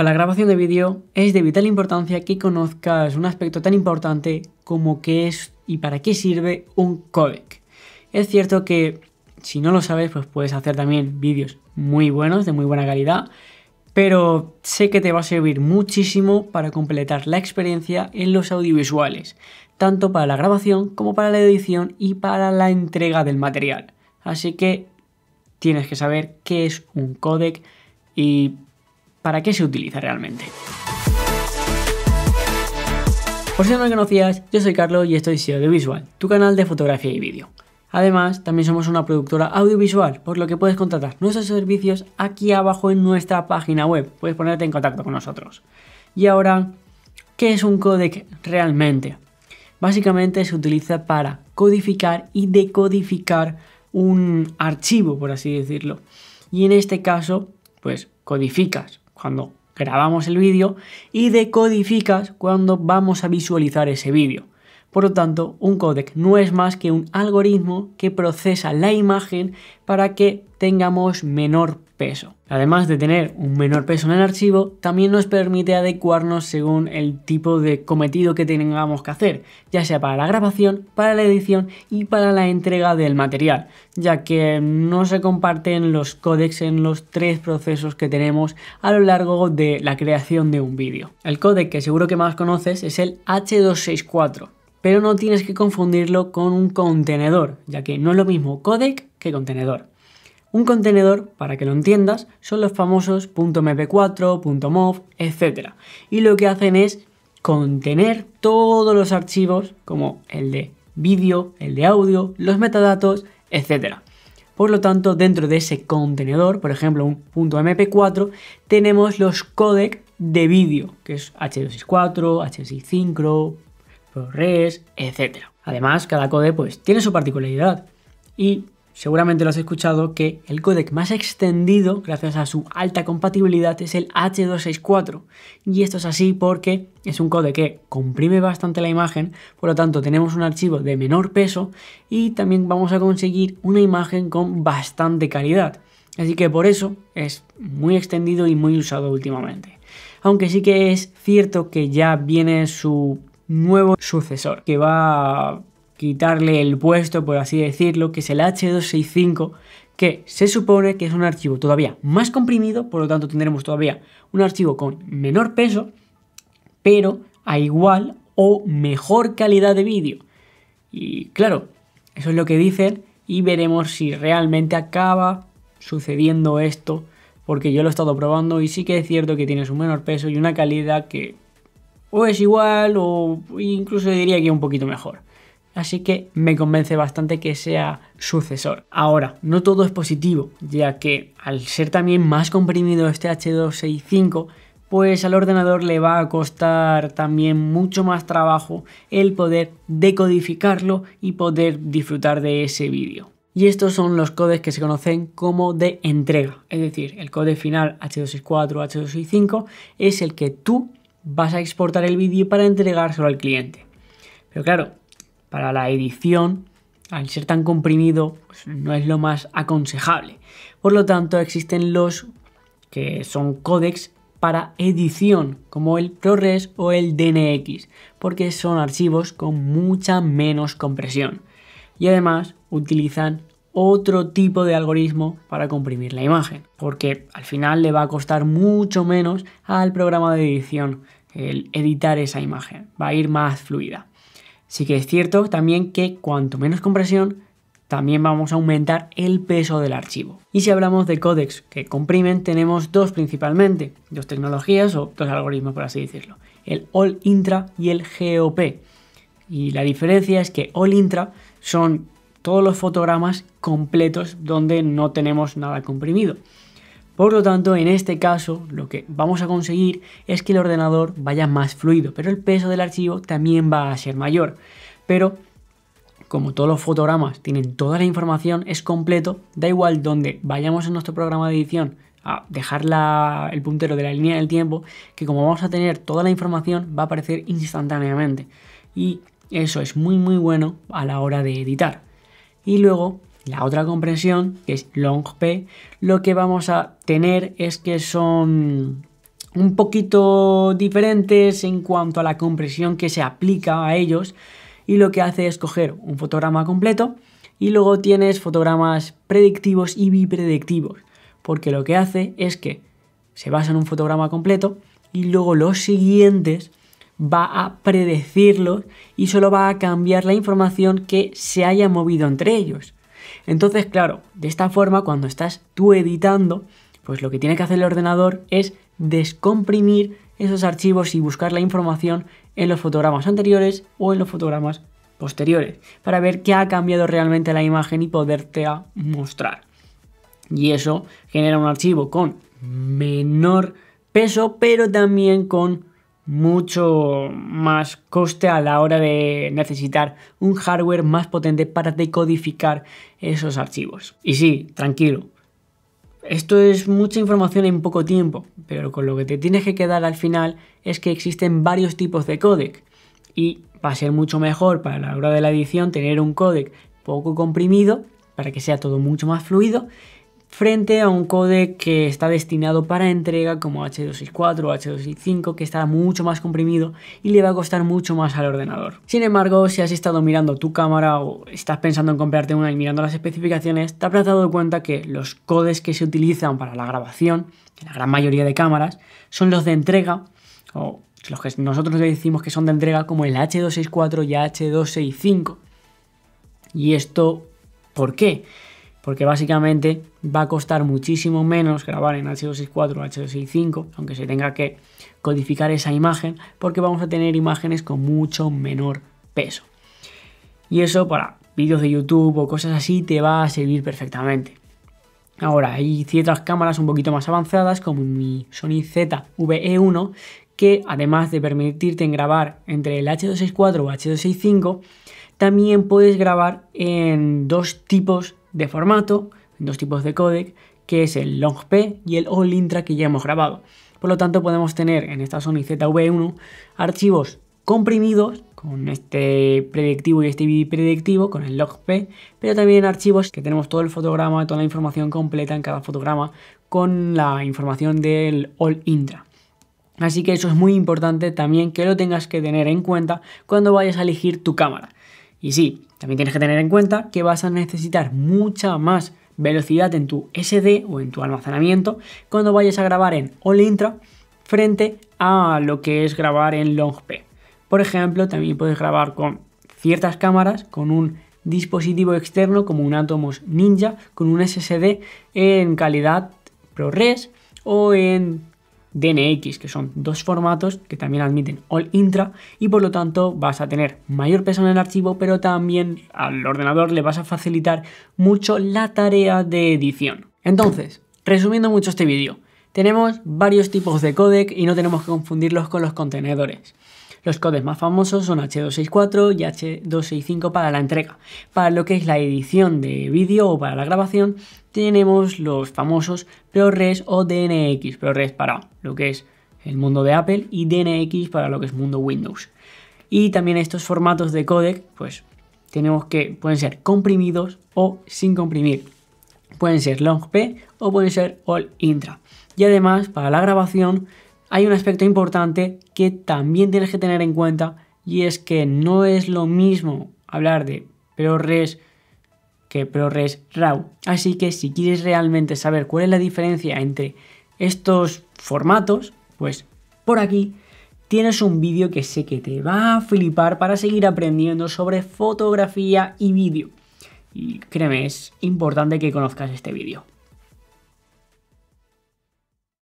Para la grabación de vídeo es de vital importancia que conozcas un aspecto tan importante como qué es y para qué sirve un codec. Es cierto que si no lo sabes, pues puedes hacer también vídeos muy buenos, de muy buena calidad, pero sé que te va a servir muchísimo para completar la experiencia en los audiovisuales, tanto para la grabación como para la edición y para la entrega del material. Así que tienes que saber qué es un codec y para qué se utiliza realmente. Por si no me conocías, yo soy Carlos y estoy SEO de tu canal de fotografía y vídeo. Además, también somos una productora audiovisual, por lo que puedes contratar nuestros servicios aquí abajo en nuestra página web. Puedes ponerte en contacto con nosotros. Y ahora, ¿qué es un codec realmente? Básicamente se utiliza para codificar y decodificar un archivo, por así decirlo. Y en este caso, pues codificas cuando grabamos el vídeo y decodificas cuando vamos a visualizar ese vídeo. Por lo tanto, un codec no es más que un algoritmo que procesa la imagen para que tengamos menor peso. Además de tener un menor peso en el archivo, también nos permite adecuarnos según el tipo de cometido que tengamos que hacer, ya sea para la grabación, para la edición y para la entrega del material, ya que no se comparten los códecs en los tres procesos que tenemos a lo largo de la creación de un vídeo. El códec que seguro que más conoces es el H264 pero no tienes que confundirlo con un contenedor, ya que no es lo mismo codec que contenedor. Un contenedor, para que lo entiendas, son los famosos .mp4, .mov, etc. Y lo que hacen es contener todos los archivos, como el de vídeo, el de audio, los metadatos, etc. Por lo tanto, dentro de ese contenedor, por ejemplo un .mp4, tenemos los codec de vídeo, que es H264, h ProRes, etc. Además, cada codec pues, tiene su particularidad y seguramente lo has escuchado que el codec más extendido, gracias a su alta compatibilidad, es el H264. Y esto es así porque es un codec que comprime bastante la imagen, por lo tanto tenemos un archivo de menor peso y también vamos a conseguir una imagen con bastante calidad. Así que por eso es muy extendido y muy usado últimamente. Aunque sí que es cierto que ya viene su nuevo sucesor que va a quitarle el puesto, por así decirlo, que es el H265, que se supone que es un archivo todavía más comprimido, por lo tanto tendremos todavía un archivo con menor peso, pero a igual o mejor calidad de vídeo. Y claro, eso es lo que dicen y veremos si realmente acaba sucediendo esto, porque yo lo he estado probando y sí que es cierto que tienes un menor peso y una calidad que o es igual o incluso diría que un poquito mejor. Así que me convence bastante que sea sucesor. Ahora, no todo es positivo, ya que al ser también más comprimido este H265, pues al ordenador le va a costar también mucho más trabajo el poder decodificarlo y poder disfrutar de ese vídeo. Y estos son los codes que se conocen como de entrega, es decir, el code final H264, H265 es el que tú vas a exportar el vídeo para entregárselo al cliente. Pero claro, para la edición, al ser tan comprimido, pues, no es lo más aconsejable. Por lo tanto, existen los que son códecs para edición, como el ProRes o el DNX, porque son archivos con mucha menos compresión. Y además utilizan otro tipo de algoritmo para comprimir la imagen, porque al final le va a costar mucho menos al programa de edición el editar esa imagen, va a ir más fluida. Sí que es cierto también que cuanto menos compresión, también vamos a aumentar el peso del archivo. Y si hablamos de códecs que comprimen, tenemos dos principalmente, dos tecnologías o dos algoritmos por así decirlo, el All Intra y el GOP. Y la diferencia es que All Intra son todos los fotogramas completos donde no tenemos nada comprimido. Por lo tanto, en este caso, lo que vamos a conseguir es que el ordenador vaya más fluido, pero el peso del archivo también va a ser mayor. Pero como todos los fotogramas tienen toda la información, es completo, da igual donde vayamos en nuestro programa de edición a dejar el puntero de la línea del tiempo, que como vamos a tener toda la información, va a aparecer instantáneamente. Y eso es muy muy bueno a la hora de editar. Y luego, la otra compresión, que es long P, lo que vamos a tener es que son un poquito diferentes en cuanto a la compresión que se aplica a ellos y lo que hace es coger un fotograma completo y luego tienes fotogramas predictivos y bipredictivos, porque lo que hace es que se basa en un fotograma completo y luego los siguientes va a predecirlos y solo va a cambiar la información que se haya movido entre ellos. Entonces, claro, de esta forma, cuando estás tú editando, pues lo que tiene que hacer el ordenador es descomprimir esos archivos y buscar la información en los fotogramas anteriores o en los fotogramas posteriores, para ver qué ha cambiado realmente la imagen y poderte mostrar. Y eso genera un archivo con menor peso, pero también con mucho más coste a la hora de necesitar un hardware más potente para decodificar esos archivos. Y sí, tranquilo. Esto es mucha información en poco tiempo, pero con lo que te tienes que quedar al final es que existen varios tipos de códec y va a ser mucho mejor para la hora de la edición tener un codec poco comprimido para que sea todo mucho más fluido frente a un codec que está destinado para entrega como H264 o H265 que está mucho más comprimido y le va a costar mucho más al ordenador. Sin embargo, si has estado mirando tu cámara o estás pensando en comprarte una y mirando las especificaciones, te habrás dado cuenta que los codes que se utilizan para la grabación, en la gran mayoría de cámaras, son los de entrega o los que nosotros decimos que son de entrega como el H264 y H265. ¿Y esto por qué? porque básicamente va a costar muchísimo menos grabar en H264 o H265, aunque se tenga que codificar esa imagen, porque vamos a tener imágenes con mucho menor peso. Y eso para vídeos de YouTube o cosas así te va a servir perfectamente. Ahora, hay ciertas cámaras un poquito más avanzadas, como mi Sony ZVE1, que además de permitirte grabar entre el H264 o H265, también puedes grabar en dos tipos de formato, dos tipos de codec, que es el P y el all-intra que ya hemos grabado. Por lo tanto, podemos tener en esta Sony ZV1 archivos comprimidos con este predictivo y este predictivo, con el P, pero también archivos que tenemos todo el fotograma, toda la información completa en cada fotograma con la información del all-intra. Así que eso es muy importante también que lo tengas que tener en cuenta cuando vayas a elegir tu cámara. Y sí, también tienes que tener en cuenta que vas a necesitar mucha más velocidad en tu SD o en tu almacenamiento cuando vayas a grabar en All Intra frente a lo que es grabar en Long P. Por ejemplo, también puedes grabar con ciertas cámaras con un dispositivo externo como un Atomos Ninja con un SSD en calidad ProRes o en DNX, que son dos formatos que también admiten all intra y por lo tanto vas a tener mayor peso en el archivo, pero también al ordenador le vas a facilitar mucho la tarea de edición. Entonces, resumiendo mucho este vídeo, tenemos varios tipos de codec y no tenemos que confundirlos con los contenedores. Los codes más famosos son H264 y H265 para la entrega. Para lo que es la edición de vídeo o para la grabación, tenemos los famosos ProRes o DNX. ProRes para lo que es el mundo de Apple y DNX para lo que es el mundo Windows. Y también estos formatos de codec, pues tenemos que pueden ser comprimidos o sin comprimir. Pueden ser long P o pueden ser all intra. Y además, para la grabación, hay un aspecto importante que también tienes que tener en cuenta y es que no es lo mismo hablar de ProRes que ProRes RAW. Así que si quieres realmente saber cuál es la diferencia entre estos formatos, pues por aquí tienes un vídeo que sé que te va a flipar para seguir aprendiendo sobre fotografía y vídeo. Y créeme, es importante que conozcas este vídeo.